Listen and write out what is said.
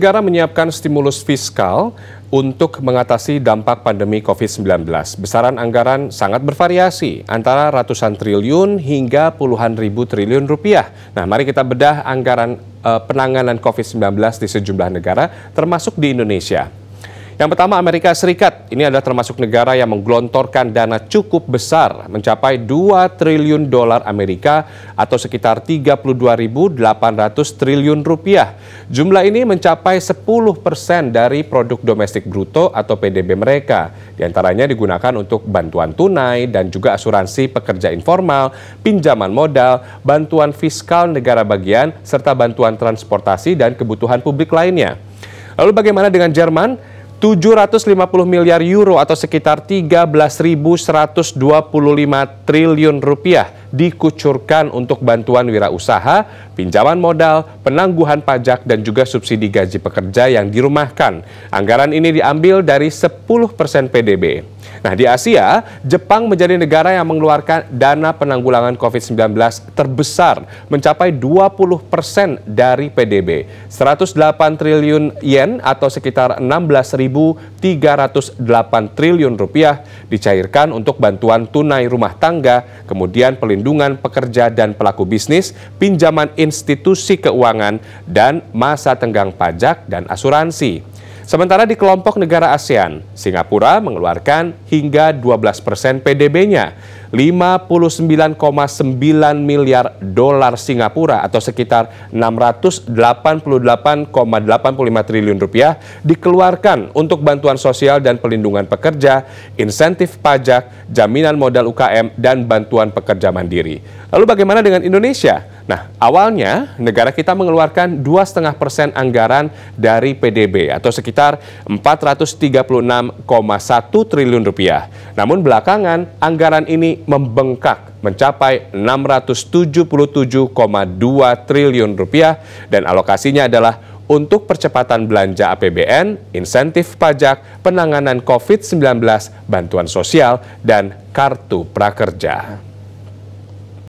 Negara menyiapkan stimulus fiskal untuk mengatasi dampak pandemi COVID-19. Besaran anggaran sangat bervariasi, antara ratusan triliun hingga puluhan ribu triliun rupiah. Nah, mari kita bedah anggaran uh, penanganan COVID-19 di sejumlah negara, termasuk di Indonesia. Yang pertama Amerika Serikat, ini adalah termasuk negara yang menggelontorkan dana cukup besar mencapai 2 triliun dolar Amerika atau sekitar 32.800 triliun rupiah. Jumlah ini mencapai 10 persen dari produk domestik bruto atau PDB mereka. Di antaranya digunakan untuk bantuan tunai dan juga asuransi pekerja informal, pinjaman modal, bantuan fiskal negara bagian, serta bantuan transportasi dan kebutuhan publik lainnya. Lalu bagaimana dengan Jerman? 750 miliar euro atau sekitar 13.125 triliun rupiah dikucurkan untuk bantuan wirausaha, pinjaman modal, penangguhan pajak, dan juga subsidi gaji pekerja yang dirumahkan. Anggaran ini diambil dari 10% PDB. Nah, di Asia, Jepang menjadi negara yang mengeluarkan dana penanggulangan COVID-19 terbesar, mencapai 20% dari PDB, 108 triliun yen atau sekitar 16.308 triliun rupiah dicairkan untuk bantuan tunai rumah tangga, kemudian pelindungan perlindungan pekerja dan pelaku bisnis, pinjaman institusi keuangan, dan masa tenggang pajak dan asuransi. Sementara di kelompok negara ASEAN, Singapura mengeluarkan hingga 12 persen PDB-nya, 59,9 miliar dolar Singapura atau sekitar 688,85 triliun rupiah dikeluarkan untuk bantuan sosial dan pelindungan pekerja, insentif pajak, jaminan modal UKM, dan bantuan pekerja mandiri. Lalu bagaimana dengan Indonesia? Nah, awalnya negara kita mengeluarkan 2,5 persen anggaran dari PDB atau sekitar 436,1 triliun rupiah. Namun belakangan anggaran ini membengkak mencapai 677,2 triliun rupiah dan alokasinya adalah untuk percepatan belanja APBN, insentif pajak, penanganan COVID-19, bantuan sosial, dan kartu prakerja.